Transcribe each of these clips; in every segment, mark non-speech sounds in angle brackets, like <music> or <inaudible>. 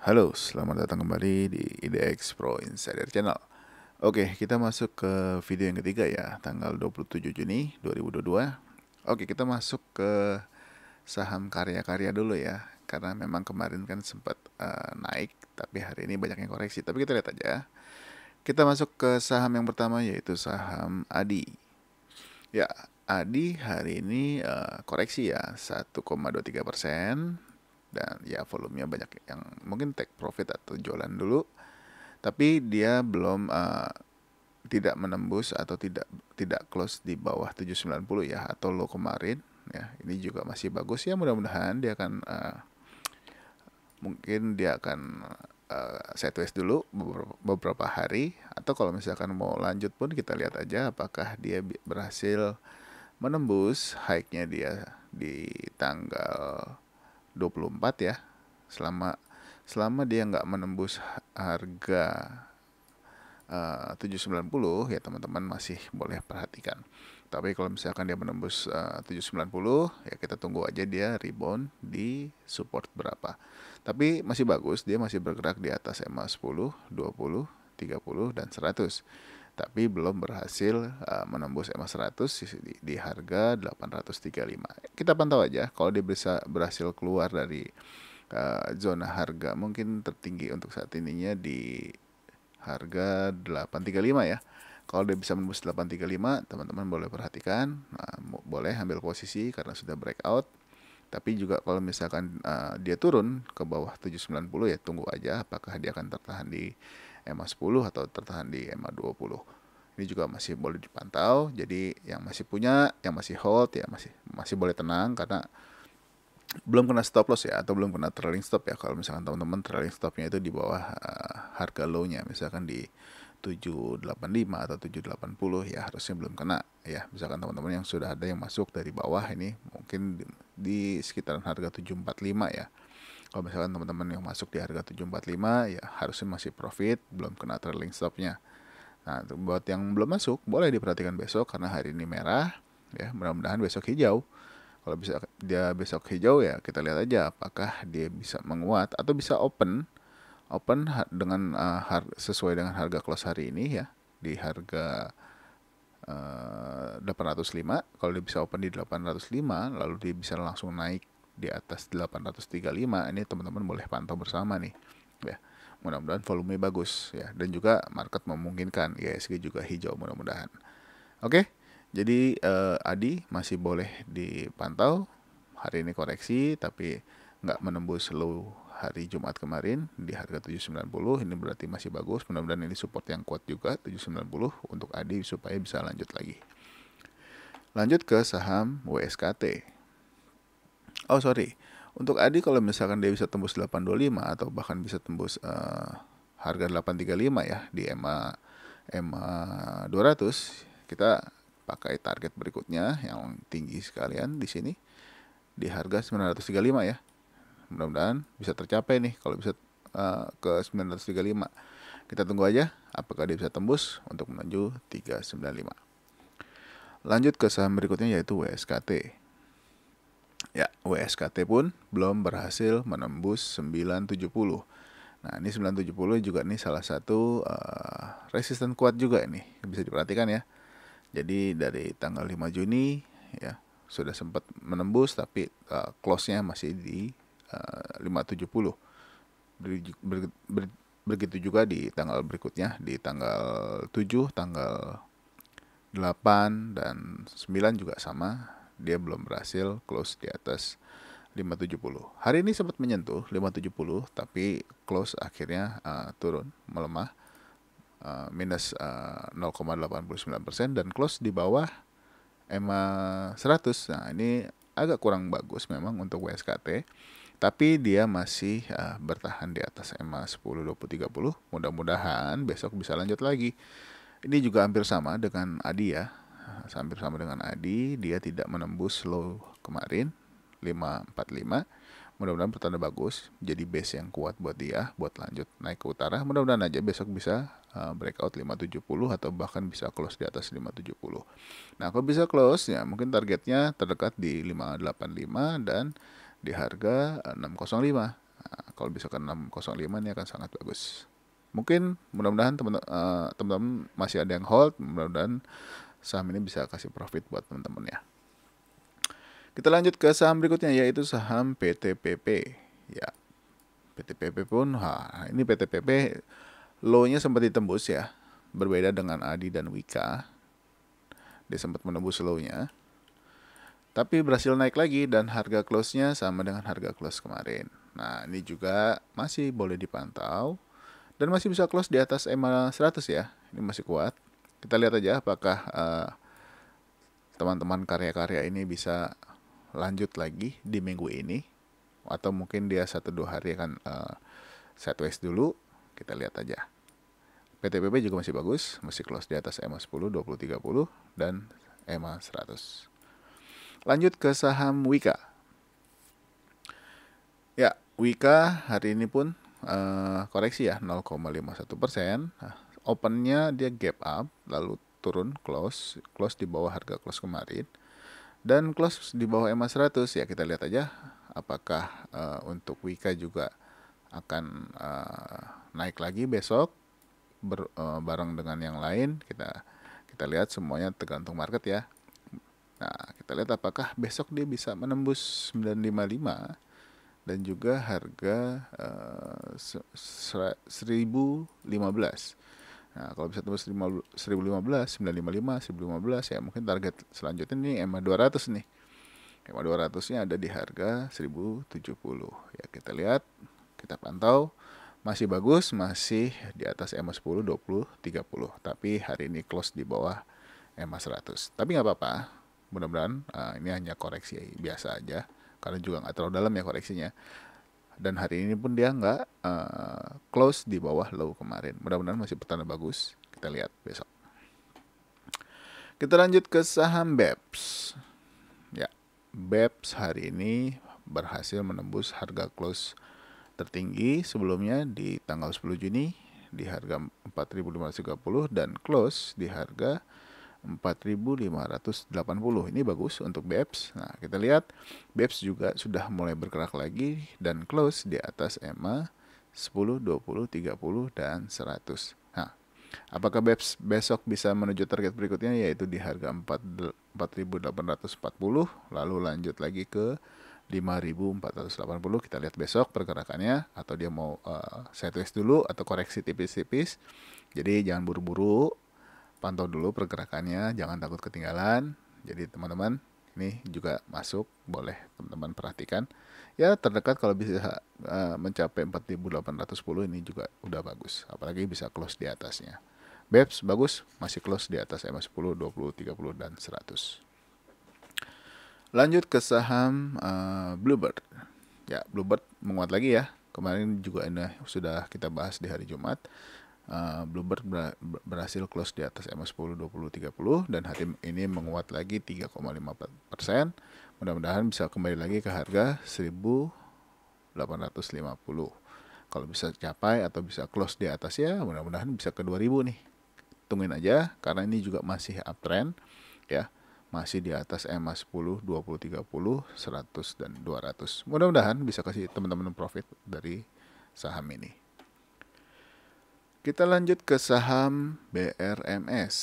Halo, selamat datang kembali di IDX Pro Insider Channel. Oke, kita masuk ke video yang ketiga ya, tanggal 27 Juni 2022. Oke, kita masuk ke saham karya-karya dulu ya, karena memang kemarin kan sempat uh, naik, tapi hari ini banyak yang koreksi. Tapi kita lihat aja. Ya. Kita masuk ke saham yang pertama yaitu saham Adi. Ya, Adi hari ini uh, koreksi ya, 1,23 persen dan ya volumenya banyak yang mungkin take profit atau jualan dulu tapi dia belum uh, tidak menembus atau tidak tidak close di bawah 790 ya atau low kemarin ya ini juga masih bagus ya mudah-mudahan dia akan uh, mungkin dia akan uh, sideways dulu beberapa hari atau kalau misalkan mau lanjut pun kita lihat aja apakah dia berhasil menembus high-nya dia di tanggal 24 ya selama selama dia nggak menembus harga eh, uh, 790 ya teman-teman masih boleh perhatikan tapi kalau misalkan dia menembus eh, uh, 790 ya kita tunggu aja dia rebound di support berapa tapi masih bagus dia masih bergerak di atas EMA 10 20 30 dan 100 tapi belum berhasil uh, menembus EMA 100 di, di harga 835. Kita pantau aja kalau dia bisa berhasil keluar dari uh, zona harga mungkin tertinggi untuk saat ininya di harga 835 ya. Kalau dia bisa menembus 835, teman-teman boleh perhatikan, uh, boleh ambil posisi karena sudah breakout. Tapi juga kalau misalkan uh, dia turun ke bawah 790 ya tunggu aja apakah dia akan tertahan di EMA 10 atau tertahan di EMA 20 ini juga masih boleh dipantau jadi yang masih punya yang masih hold ya masih masih boleh tenang karena belum kena stop loss ya atau belum kena trailing stop ya kalau misalkan teman-teman trailing stopnya itu di bawah uh, harga low-nya misalkan di 785 atau 780 ya harusnya belum kena ya misalkan teman-teman yang sudah ada yang masuk dari bawah ini mungkin di, di sekitaran harga 745 ya kalau misalkan teman-teman yang masuk di harga 745 ya harusnya masih profit belum kena trailing stopnya nah untuk buat yang belum masuk boleh diperhatikan besok karena hari ini merah ya mudah-mudahan besok hijau kalau bisa dia besok hijau ya kita lihat aja apakah dia bisa menguat atau bisa open open dengan uh, sesuai dengan harga close hari ini ya di harga uh, eh, 805 kalau dia bisa open di 805 lalu dia bisa langsung naik di atas 835 ini teman-teman boleh pantau bersama nih ya mudah-mudahan volume bagus ya dan juga market memungkinkan ISG juga hijau mudah-mudahan oke jadi eh, Adi masih boleh dipantau hari ini koreksi tapi nggak menembus low hari Jumat kemarin di harga 790 ini berarti masih bagus mudah-mudahan ini support yang kuat juga 790 untuk Adi supaya bisa lanjut lagi lanjut ke saham WSKT oh sorry untuk Adi kalau misalkan dia bisa tembus 825 atau bahkan bisa tembus uh, harga 835 ya di MA EMA 200 kita pakai target berikutnya yang tinggi sekalian di sini di harga 935 ya mudah-mudahan bisa tercapai nih kalau bisa uh, ke 935 kita tunggu aja apakah dia bisa tembus untuk menuju 395 lanjut ke saham berikutnya yaitu WSKT Ya, WSKT pun belum berhasil menembus 970. Nah, ini 970 juga nih salah satu uh, resisten kuat juga ini. Bisa diperhatikan ya. Jadi dari tanggal 5 Juni ya sudah sempat menembus tapi uh, close-nya masih di uh, 570. Ber, ber, ber, begitu juga di tanggal berikutnya di tanggal 7, tanggal 8 dan 9 juga sama dia belum berhasil close di atas 570. Hari ini sempat menyentuh 570 tapi close akhirnya uh, turun melemah uh, minus uh, eh, 0,89% dan close di bawah EMA 100. Nah, ini agak kurang bagus memang untuk WSKT tapi dia masih uh, bertahan di atas EMA 10 20 30. Mudah-mudahan besok bisa lanjut lagi. Ini juga hampir sama dengan Adi ya hampir sama dengan Adi, dia tidak menembus low kemarin 545. Mudah-mudahan pertanda bagus, jadi base yang kuat buat dia buat lanjut naik ke utara. Mudah-mudahan aja besok bisa uh, breakout 570 atau bahkan bisa close di atas 570. Nah, kalau bisa close ya mungkin targetnya terdekat di 585 dan di harga 605. Eh, nah, kalau bisa ke 605 ini akan sangat bagus mungkin mudah-mudahan teman eh, -teman masih ada yang hold mudah-mudahan saham ini bisa kasih profit buat teman-teman ya. Kita lanjut ke saham berikutnya yaitu saham PTPP. Ya. PTPP pun ha, ini PTPP low-nya sempat ditembus ya. Berbeda dengan Adi dan Wika. Dia sempat menembus low-nya. Tapi berhasil naik lagi dan harga close-nya sama dengan harga close kemarin. Nah, ini juga masih boleh dipantau dan masih bisa close di atas EMA 100 ya. Ini masih kuat kita lihat aja apakah eh, teman-teman uh, karya-karya ini bisa lanjut lagi di minggu ini atau mungkin dia satu dua hari akan uh, eh, sideways dulu kita lihat aja PTPP juga masih bagus masih close di atas EMA 10 20 30 dan EMA 100 lanjut ke saham Wika ya Wika hari ini pun uh, koreksi ya 0,51 persen. Nah, opennya dia gap up lalu turun close close di bawah harga close kemarin dan close di bawah EMA 100 ya kita lihat aja apakah uh, untuk Wika juga akan uh, naik lagi besok ber, uh, bareng dengan yang lain kita kita lihat semuanya tergantung market ya nah kita lihat apakah besok dia bisa menembus 955 dan juga harga uh, 1015 Nah, kalau bisa tembus 1015, 955, 1015 ya mungkin target selanjutnya nih EMA 200 nih. EMA 200-nya ada di harga 1070. Ya kita lihat, kita pantau masih bagus, masih di atas EMA 10, 20, 30. Tapi hari ini close di bawah EMA 100. Tapi nggak apa-apa. Mudah-mudahan uh, ini hanya koreksi biasa aja. Karena juga nggak terlalu dalam ya koreksinya dan hari ini pun dia nggak uh, close di bawah low kemarin mudah-mudahan masih pertanda bagus kita lihat besok kita lanjut ke saham BEPS ya BEPS hari ini berhasil menembus harga close tertinggi sebelumnya di tanggal 10 Juni di harga 4.530 dan close di harga 4580 ini bagus untuk BEPS nah kita lihat BEPS juga sudah mulai bergerak lagi dan close di atas EMA 10, 20, 30, dan 100 nah apakah BEPS besok bisa menuju target berikutnya yaitu di harga 4840 lalu lanjut lagi ke 5480 kita lihat besok pergerakannya atau dia mau uh, sideways dulu atau koreksi tipis-tipis jadi jangan buru-buru pantau dulu pergerakannya, jangan takut ketinggalan. Jadi teman-teman, ini juga masuk, boleh teman-teman perhatikan. Ya terdekat kalau bisa uh, mencapai 4810 ini juga udah bagus, apalagi bisa close di atasnya. BEPS bagus, masih close di atas MA10, 20, 30, dan 100. Lanjut ke saham uh, Bluebird. Ya, Bluebird menguat lagi ya. Kemarin juga ini sudah kita bahas di hari Jumat. Bluebird eh, Bloomberg ber berhasil close di atas MA10 20 30 dan hari ini menguat lagi 3,5 persen. Mudah-mudahan bisa kembali lagi ke harga 1850. Kalau bisa capai atau bisa close di atas ya, mudah-mudahan bisa ke 2000 nih. Tungguin aja karena ini juga masih uptrend ya. Masih di atas EMA 10, 20, 30, 100 dan 200. Mudah-mudahan bisa kasih teman-teman profit dari saham ini. Kita lanjut ke saham BRMS.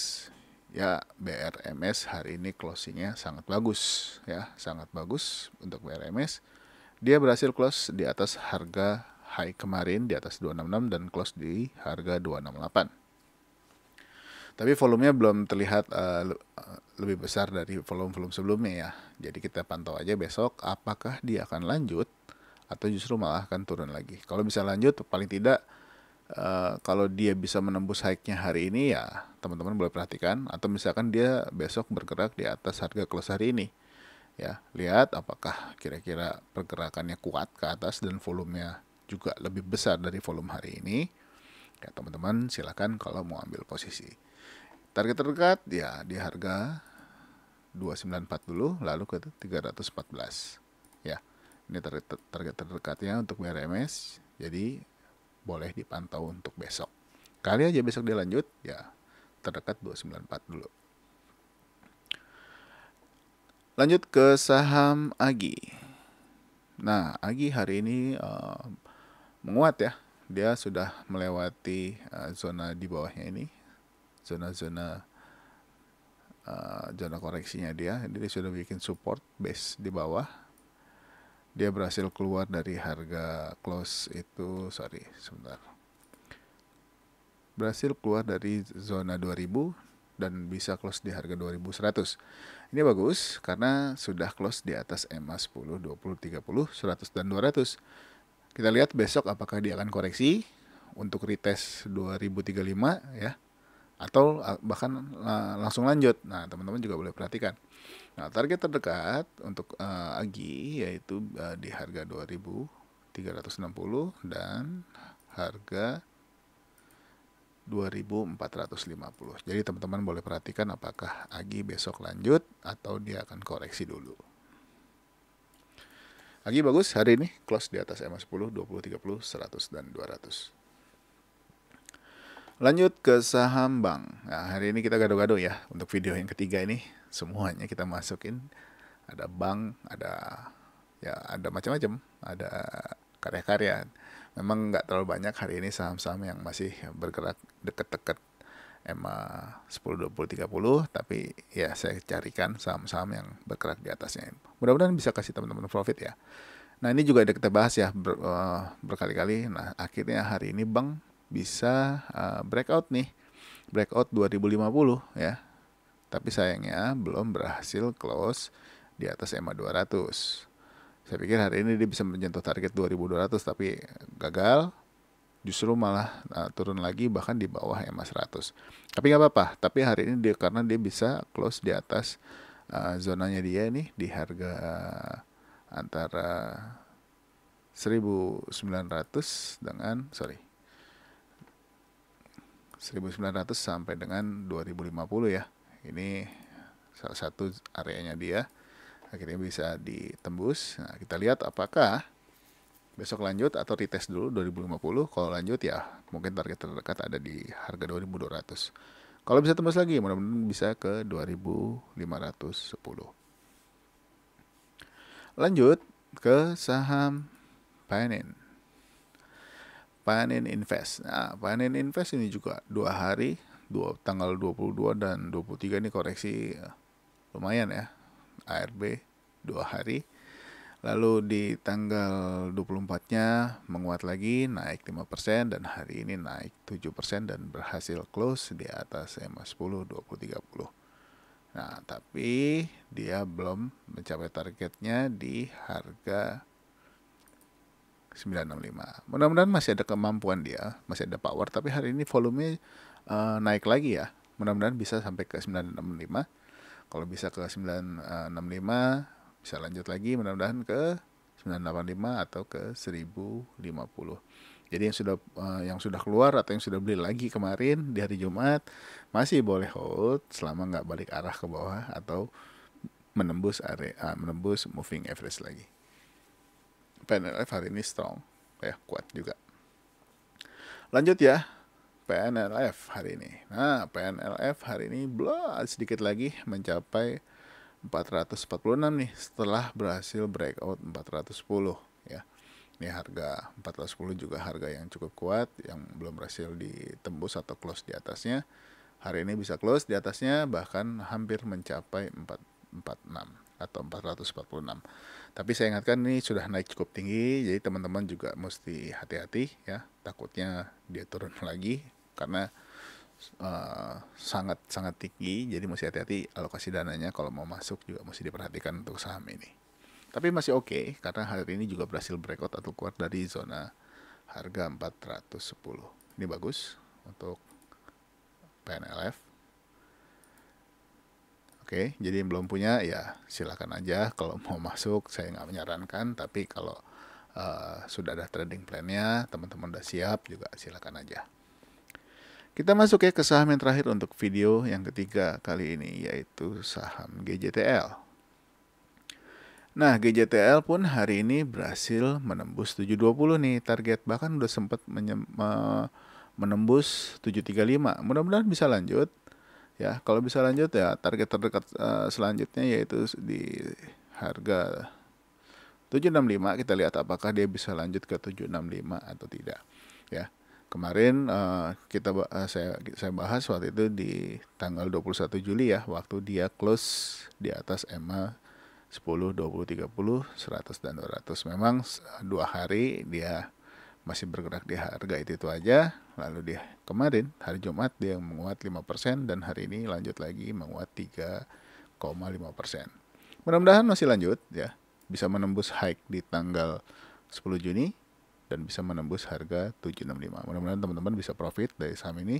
Ya, BRMS hari ini closingnya sangat bagus ya, sangat bagus untuk BRMS. Dia berhasil close di atas harga high kemarin di atas 266 dan close di harga 268. Tapi volumenya belum terlihat uh, lebih besar dari volume-volume sebelumnya ya. Jadi kita pantau aja besok apakah dia akan lanjut atau justru malah akan turun lagi. Kalau bisa lanjut paling tidak Eh, kalau dia bisa menembus high-nya hari ini ya teman-teman boleh perhatikan atau misalkan dia besok bergerak di atas harga close hari ini ya lihat apakah kira-kira pergerakannya kuat ke atas dan volumenya juga lebih besar dari volume hari ini ya teman-teman silakan kalau mau ambil posisi target terdekat ya di harga 2940 lalu ke 314 ya ini target, target terdekatnya untuk BRMS jadi boleh dipantau untuk besok. Kali aja besok dia lanjut, ya terdekat 294 dulu. Lanjut ke saham Agi. Nah, Agi hari ini uh, menguat ya. Dia sudah melewati uh, zona di bawahnya ini. Zona-zona eh, zona koreksinya dia. Jadi sudah bikin support base di bawah dia berhasil keluar dari harga close itu sorry sebentar berhasil keluar dari zona 2000 dan bisa close di harga 2100 ini bagus karena sudah close di atas MA 10, 20, 30, 100 dan 200 kita lihat besok apakah dia akan koreksi untuk retest 2035 ya atau bahkan langsung lanjut nah teman-teman juga boleh perhatikan Nah, target terdekat untuk uh, Agi yaitu uh, di harga 2360 dan harga 2450. Jadi teman-teman boleh perhatikan apakah Agi besok lanjut atau dia akan koreksi dulu. Agi bagus hari ini close di atas MA10, 20, 30, 100 dan 200. Lanjut ke saham bank. Nah, hari ini kita gado-gado ya untuk video yang ketiga ini. Semuanya kita masukin. Ada bank, ada ya ada macam-macam, ada karya-karya. Memang nggak terlalu banyak hari ini saham-saham yang masih bergerak deket-deket EMA 10, 20, 30 tapi ya saya carikan saham-saham yang bergerak di atasnya mudah-mudahan bisa kasih teman-teman profit ya nah ini juga ada kita bahas ya ber, uh, berkali-kali nah akhirnya hari ini bank bisa uh, breakout nih breakout 2050 ya tapi sayangnya belum berhasil close di atas EMA 200 saya pikir hari ini dia bisa menyentuh target 2200 tapi gagal justru malah uh, turun lagi bahkan di bawah EMA 100 tapi nggak apa-apa tapi hari ini dia karena dia bisa close di atas uh, zonanya dia ini di harga antara 1900 dengan sorry 1900 sampai dengan 2050 ya. Ini salah satu areanya dia. Akhirnya bisa ditembus. Nah, kita lihat apakah besok lanjut atau dites dulu 2050. Kalau lanjut ya mungkin target terdekat ada di harga 2200. Kalau bisa tembus lagi, mudah-mudahan bisa ke 2510. Lanjut ke saham Binance panen invest. Nah, panen invest ini juga dua hari, dua tanggal 22 dan 23 ini koreksi eh, lumayan ya. ARB dua hari. Lalu di tanggal 24-nya menguat lagi naik 5% dan hari ini naik 7% dan berhasil close di atas EMA 10 tiga puluh. Nah, tapi dia belum mencapai targetnya di harga 965. Mudah-mudahan masih ada kemampuan dia, masih ada power, tapi hari ini volume uh, naik lagi ya. Mudah-mudahan bisa sampai ke 965. Kalau bisa ke 965, eh, bisa lanjut lagi mudah-mudahan ke 985 atau ke 1050. Jadi yang sudah uh, yang sudah keluar atau yang sudah beli lagi kemarin di hari Jumat masih boleh hold selama nggak balik arah ke bawah atau menembus area uh, menembus moving average lagi. PNLF hari ini strong, ya kuat juga. Lanjut ya, PNLF hari ini. Nah, PNLF hari ini belum sedikit lagi mencapai 446 nih setelah berhasil breakout 410 ya. Ini harga 410 juga harga yang cukup kuat yang belum berhasil ditembus atau close di atasnya. Hari ini bisa close di atasnya bahkan hampir mencapai 446 atau 446. Tapi saya ingatkan ini sudah naik cukup tinggi, jadi teman-teman juga mesti hati-hati ya, takutnya dia turun <laughs> lagi karena sangat eh, sangat sangat tinggi, jadi mesti hati-hati alokasi dananya kalau mau masuk juga mesti diperhatikan untuk saham ini. Tapi masih oke okay, karena hari ini juga berhasil breakout atau keluar dari zona harga 410. Ini bagus untuk PNLF. Oke, okay, jadi yang belum punya ya silakan aja kalau mau masuk saya nggak menyarankan tapi kalau uh, sudah ada trading plannya teman-teman udah siap juga silakan aja. Kita masuk ya ke saham yang terakhir untuk video yang ketiga kali ini yaitu saham GJTL. Nah, GJTL pun hari ini berhasil menembus 720 nih target bahkan udah sempat menembus 735. Mudah-mudahan bisa lanjut ya kalau bisa lanjut ya target terdekat uh, selanjutnya yaitu di harga 765 kita lihat apakah dia bisa lanjut ke 765 atau tidak ya kemarin uh, kita uh, saya saya bahas waktu itu di tanggal 21 Juli ya waktu dia close di atas EMA 10 20 30 100 dan 200 memang dua hari dia masih bergerak di harga itu itu aja lalu dia kemarin hari Jumat dia menguat 5% dan hari ini lanjut lagi menguat 3,5%. Mudah-mudahan masih lanjut ya. Bisa menembus high di tanggal 10 Juni dan bisa menembus harga 765. Mudah-mudahan teman-teman bisa profit dari saham ini.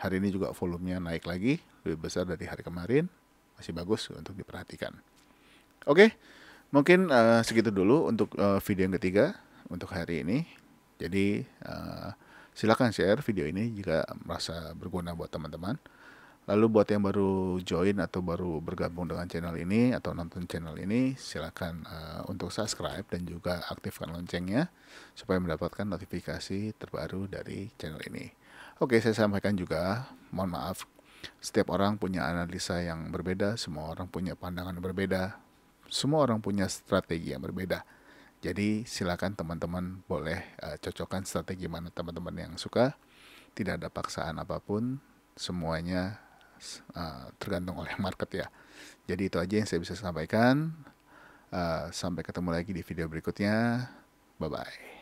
Hari ini juga volumenya naik lagi lebih besar dari hari kemarin. Masih bagus untuk diperhatikan. Oke, mungkin uh, segitu dulu untuk uh, video yang ketiga untuk hari ini. Jadi uh, silakan share video ini jika merasa berguna buat teman-teman. Lalu buat yang baru join atau baru bergabung dengan channel ini atau nonton channel ini, silakan uh, untuk subscribe dan juga aktifkan loncengnya supaya mendapatkan notifikasi terbaru dari channel ini. Oke, saya sampaikan juga, mohon maaf, setiap orang punya analisa yang berbeda, semua orang punya pandangan yang berbeda, semua orang punya strategi yang berbeda. Jadi silakan teman-teman boleh uh, cocokkan strategi mana teman-teman yang suka. Tidak ada paksaan apapun, semuanya uh, tergantung oleh <laughs> market ya. Jadi itu aja yang saya bisa sampaikan. Uh, sampai ketemu lagi di video berikutnya. Bye bye.